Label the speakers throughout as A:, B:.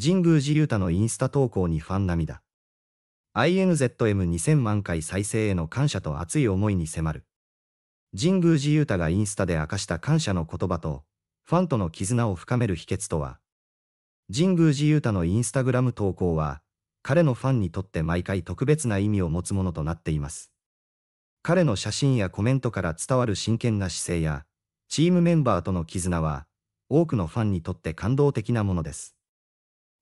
A: 神宮寺勇太のインスタ投稿にファン涙。INZM2000 万回再生への感謝と熱い思いに迫る。神宮寺勇太がインスタで明かした感謝の言葉と、ファンとの絆を深める秘訣とは、神宮寺勇太のインスタグラム投稿は、彼のファンにとって毎回特別な意味を持つものとなっています。彼の写真やコメントから伝わる真剣な姿勢や、チームメンバーとの絆は、多くのファンにとって感動的なものです。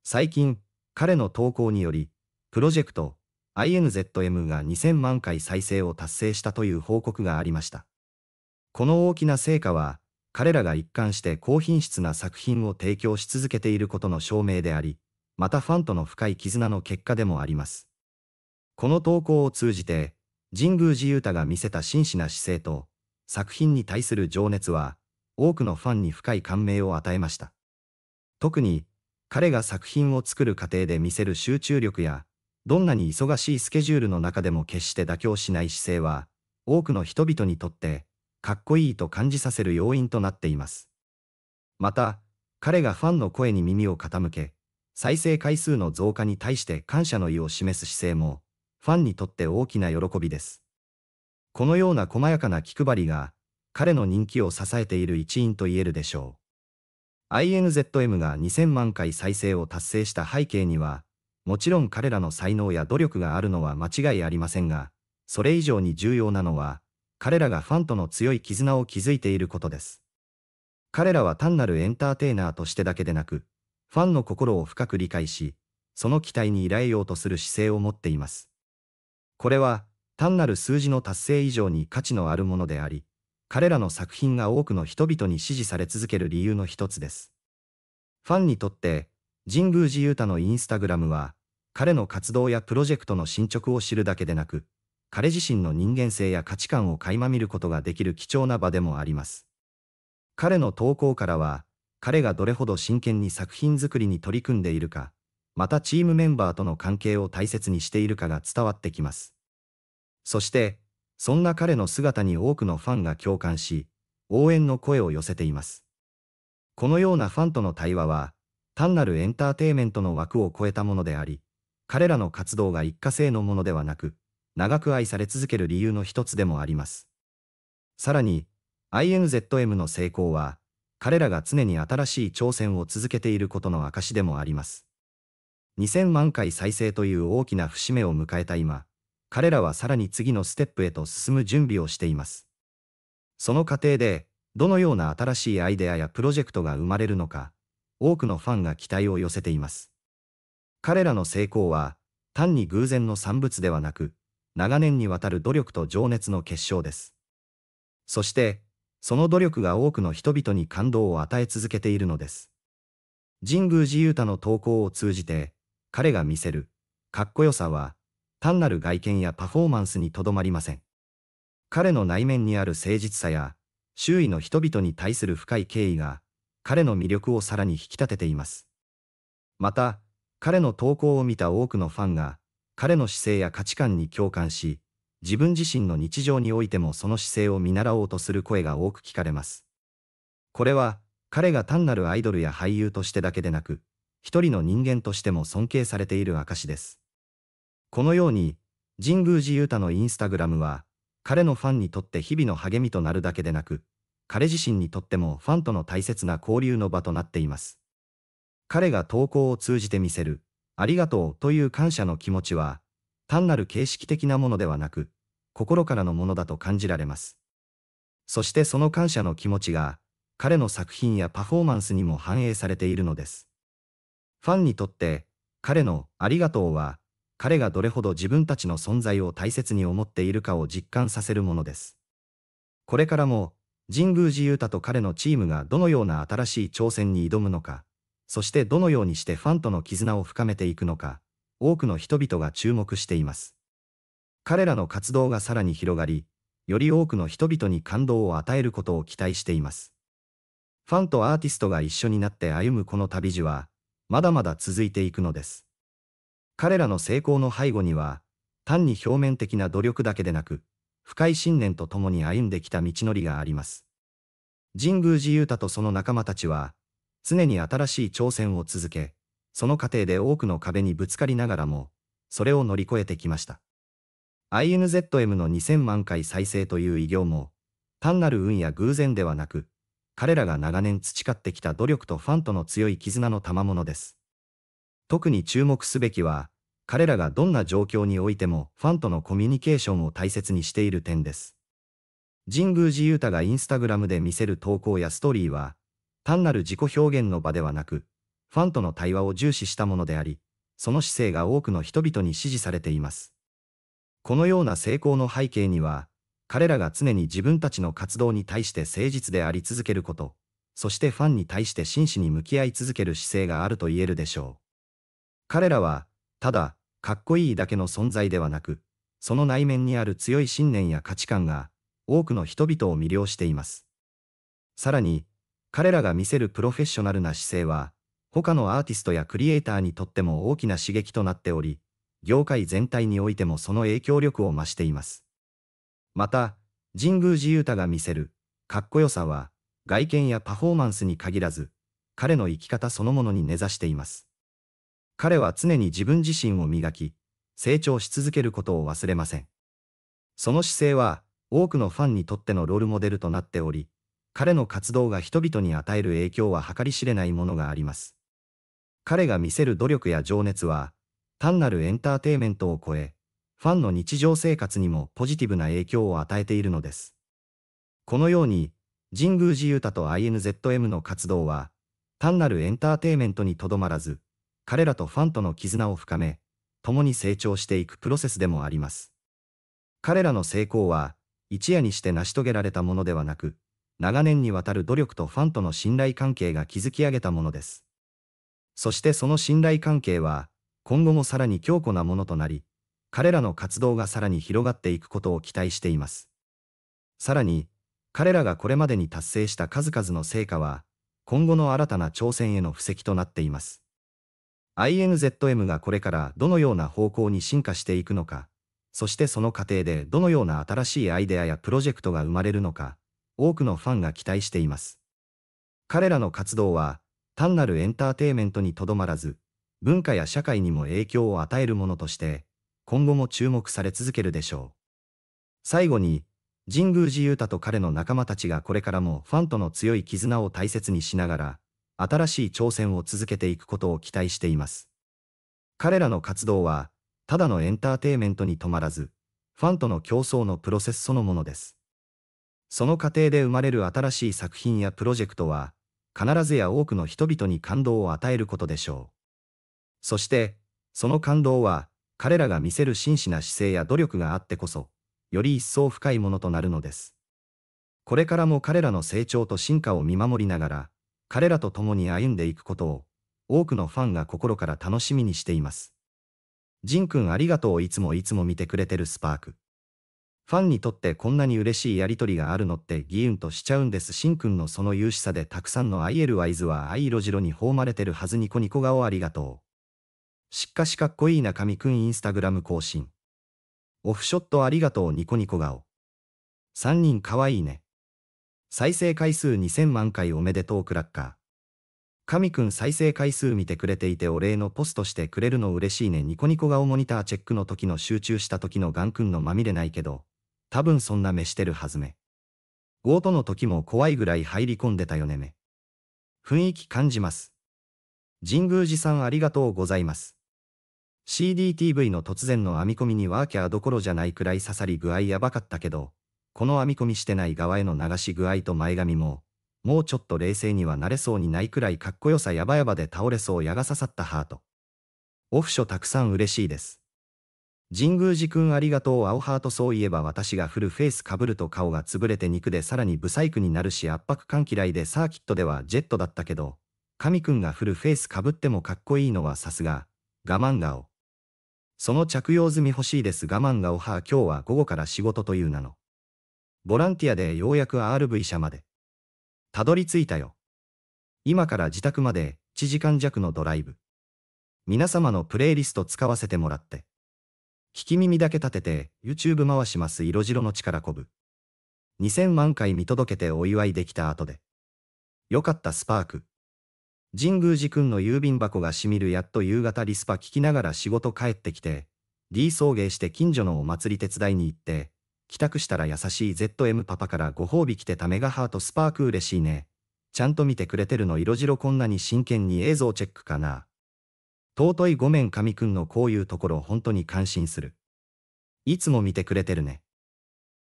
A: 最近、彼の投稿により、プロジェクト INZM が2000万回再生を達成したという報告がありました。この大きな成果は、彼らが一貫して高品質な作品を提供し続けていることの証明であり、またファンとの深い絆の結果でもあります。この投稿を通じて、神宮寺勇太が見せた真摯な姿勢と、作品に対する情熱は、多くのファンに深い感銘を与えました。特に、彼が作品を作る過程で見せる集中力や、どんなに忙しいスケジュールの中でも決して妥協しない姿勢は、多くの人々にとって、かっこいいと感じさせる要因となっています。また、彼がファンの声に耳を傾け、再生回数の増加に対して感謝の意を示す姿勢も、ファンにとって大きな喜びです。このような細やかな気配りが、彼の人気を支えている一因と言えるでしょう。INZM が2000万回再生を達成した背景には、もちろん彼らの才能や努力があるのは間違いありませんが、それ以上に重要なのは、彼らがファンとの強い絆を築いていることです。彼らは単なるエンターテイナーとしてだけでなく、ファンの心を深く理解し、その期待に依頼ようとする姿勢を持っています。これは、単なる数字の達成以上に価値のあるものであり、彼らの作品が多くの人々に支持され続ける理由の一つです。ファンにとって、神宮寺勇太のインスタグラムは、彼の活動やプロジェクトの進捗を知るだけでなく、彼自身の人間性や価値観を垣間見ることができる貴重な場でもあります。彼の投稿からは、彼がどれほど真剣に作品作りに取り組んでいるか、またチームメンバーとの関係を大切にしているかが伝わってきます。そして、そんな彼の姿に多くのファンが共感し、応援の声を寄せています。このようなファンとの対話は、単なるエンターテイメントの枠を超えたものであり、彼らの活動が一過性のものではなく、長く愛され続ける理由の一つでもあります。さらに、INZM の成功は、彼らが常に新しい挑戦を続けていることの証でもあります。2000万回再生という大きな節目を迎えた今、彼らはさらに次のステップへと進む準備をしています。その過程で、どのような新しいアイデアやプロジェクトが生まれるのか、多くのファンが期待を寄せています。彼らの成功は、単に偶然の産物ではなく、長年にわたる努力と情熱の結晶です。そして、その努力が多くの人々に感動を与え続けているのです。神宮寺勇太の投稿を通じて、彼が見せる、かっこよさは、単なる外見やパフォーマンスにとどまりません。彼の内面にある誠実さや、周囲の人々に対する深い敬意が、彼の魅力をさらに引き立てています。また、彼の投稿を見た多くのファンが、彼の姿勢や価値観に共感し、自分自身の日常においてもその姿勢を見習おうとする声が多く聞かれます。これは、彼が単なるアイドルや俳優としてだけでなく、一人の人間としても尊敬されている証です。このように、神宮寺勇太のインスタグラムは、彼のファンにとって日々の励みとなるだけでなく、彼自身にとってもファンとの大切な交流の場となっています。彼が投稿を通じて見せる、ありがとうという感謝の気持ちは、単なる形式的なものではなく、心からのものだと感じられます。そしてその感謝の気持ちが、彼の作品やパフォーマンスにも反映されているのです。ファンにとって、彼のありがとうは、彼がどれほど自分たちの存在を大切に思っているかを実感させるものです。これからも、神宮寺勇太と彼のチームがどのような新しい挑戦に挑むのか、そしてどのようにしてファンとの絆を深めていくのか、多くの人々が注目しています。彼らの活動がさらに広がり、より多くの人々に感動を与えることを期待しています。ファンとアーティストが一緒になって歩むこの旅路は、まだまだ続いていくのです。彼らの成功の背後には、単に表面的な努力だけでなく、深い信念と共に歩んできた道のりがあります。神宮寺雄太とその仲間たちは、常に新しい挑戦を続け、その過程で多くの壁にぶつかりながらも、それを乗り越えてきました。INZM の2000万回再生という偉業も、単なる運や偶然ではなく、彼らが長年培ってきた努力とファンとの強い絆の賜物です。特に注目すべきは、彼らがどんな状況においてもファンとのコミュニケーションを大切にしている点です。神宮寺勇太がインスタグラムで見せる投稿やストーリーは、単なる自己表現の場ではなく、ファンとの対話を重視したものであり、その姿勢が多くの人々に支持されています。このような成功の背景には、彼らが常に自分たちの活動に対して誠実であり続けること、そしてファンに対して真摯に向き合い続ける姿勢があると言えるでしょう。彼らは、ただ、かっこいいだけの存在ではなく、その内面にある強い信念や価値観が、多くの人々を魅了しています。さらに、彼らが見せるプロフェッショナルな姿勢は、他のアーティストやクリエイターにとっても大きな刺激となっており、業界全体においてもその影響力を増しています。また、神宮寺勇太が見せる、かっこよさは、外見やパフォーマンスに限らず、彼の生き方そのものに根ざしています。彼は常に自分自身を磨き、成長し続けることを忘れません。その姿勢は、多くのファンにとってのロールモデルとなっており、彼の活動が人々に与える影響は計り知れないものがあります。彼が見せる努力や情熱は、単なるエンターテイメントを超え、ファンの日常生活にもポジティブな影響を与えているのです。このように、神宮寺勇太と INZM の活動は、単なるエンターテイメントにとどまらず、彼らとファンとの絆を深め、共に成長していくプロセスでもあります。彼らの成功は、一夜にして成し遂げられたものではなく、長年にわたる努力とファンとの信頼関係が築き上げたものです。そしてその信頼関係は、今後もさらに強固なものとなり、彼らの活動がさらに広がっていくことを期待しています。さらに、彼らがこれまでに達成した数々の成果は、今後の新たな挑戦への布石となっています。INZM がこれからどのような方向に進化していくのか、そしてその過程でどのような新しいアイデアやプロジェクトが生まれるのか、多くのファンが期待しています。彼らの活動は、単なるエンターテイメントにとどまらず、文化や社会にも影響を与えるものとして、今後も注目され続けるでしょう。最後に、神宮寺勇太と彼の仲間たちがこれからもファンとの強い絆を大切にしながら、新しい挑戦を続けていくことを期待しています。彼らの活動は、ただのエンターテイメントに止まらず、ファンとの競争のプロセスそのものです。その過程で生まれる新しい作品やプロジェクトは、必ずや多くの人々に感動を与えることでしょう。そして、その感動は、彼らが見せる真摯な姿勢や努力があってこそ、より一層深いものとなるのです。これからも彼らの成長と進化を見守りながら、彼らと共に歩んでいくことを、多くのファンが心から楽しみにしています。ジンくんありがとういつもいつも見てくれてるスパーク。ファンにとってこんなに嬉しいやりとりがあるのってギーンとしちゃうんです。シンくんのその勇士さでたくさんのアイエルワイズは藍色白に包まれてるはずニコニコ顔ありがとう。しっかしかっこいいな身くんインスタグラム更新。オフショットありがとうニコニコ顔。三人かわいいね。再生回数2000万回おめでとうクラッカー。神くん再生回数見てくれていてお礼のポストしてくれるの嬉しいね。ニコニコ顔モニターチェックの時の集中した時のガンくんのまみれないけど、多分そんな目してるはずめ。ゴートの時も怖いぐらい入り込んでたよねめ。雰囲気感じます。神宮寺さんありがとうございます。CDTV の突然の編み込みにワーキャーどころじゃないくらい刺さり具合やばかったけど、この編み込みしてない側への流し具合と前髪も、もうちょっと冷静にはなれそうにないくらいかっこよさやばやばで倒れそう矢が刺さったハート。オフショたくさん嬉しいです。神宮寺くんありがとう青ハートそういえば私がフルフェイスかぶると顔が潰れて肉でさらにブサイクになるし圧迫感嫌いでサーキットではジェットだったけど、神くんがフルフェイスかぶってもかっこいいのはさすが、我慢顔。その着用済み欲しいです我慢顔は今日は午後から仕事という名の。ボランティアでようやく RV 社まで。たどり着いたよ。今から自宅まで1時間弱のドライブ。皆様のプレイリスト使わせてもらって。聞き耳だけ立てて YouTube 回します色白の力こぶ。2000万回見届けてお祝いできた後で。よかったスパーク。神宮寺くんの郵便箱がしみるやっと夕方リスパ聞きながら仕事帰ってきて、D 送迎して近所のお祭り手伝いに行って、帰宅したら優しい ZM パパからご褒美来てたメガハートスパーク嬉しいね。ちゃんと見てくれてるの色白こんなに真剣に映像チェックかな。尊いごめん神くんのこういうところ本当に感心する。いつも見てくれてるね。